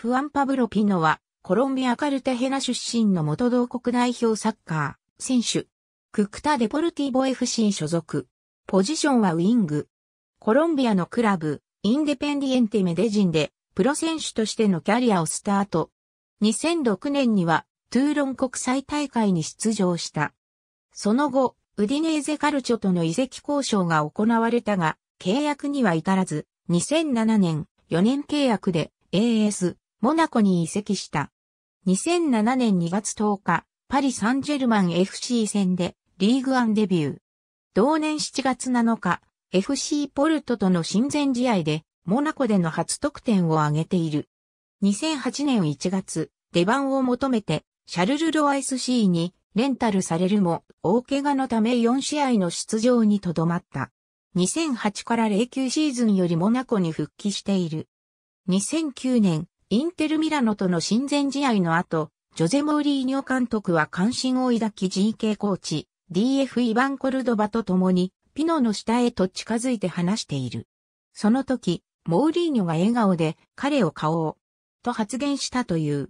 フアン・パブロ・ピノは、コロンビア・カルタヘナ出身の元同国代表サッカー、選手。ククタ・デポルティボ FC 所属。ポジションはウィング。コロンビアのクラブ、インデペンディエンテ・メデジンで、プロ選手としてのキャリアをスタート。2006年には、トゥーロン国際大会に出場した。その後、ウディネーゼカルチョとの移籍交渉が行われたが、契約には至らず、2007年、4年契約で、AS、モナコに移籍した。2007年2月10日、パリ・サンジェルマン FC 戦でリーグアンデビュー。同年7月7日、FC ポルトとの親善試合で、モナコでの初得点を挙げている。2008年1月、出番を求めて、シャルル・ロアイス・シーにレンタルされるも、大怪我のため4試合の出場にとどまった。2008から09シーズンよりモナコに復帰している。2009年、インテルミラノとの親善試合の後、ジョゼ・モーリーニョ監督は関心を抱き GK コーチ、DF イヴァン・コルドバと共に、ピノの下へと近づいて話している。その時、モーリーニョが笑顔で彼を買おう、と発言したという。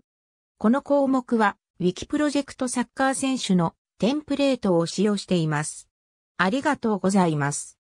この項目は、ウィキプロジェクトサッカー選手のテンプレートを使用しています。ありがとうございます。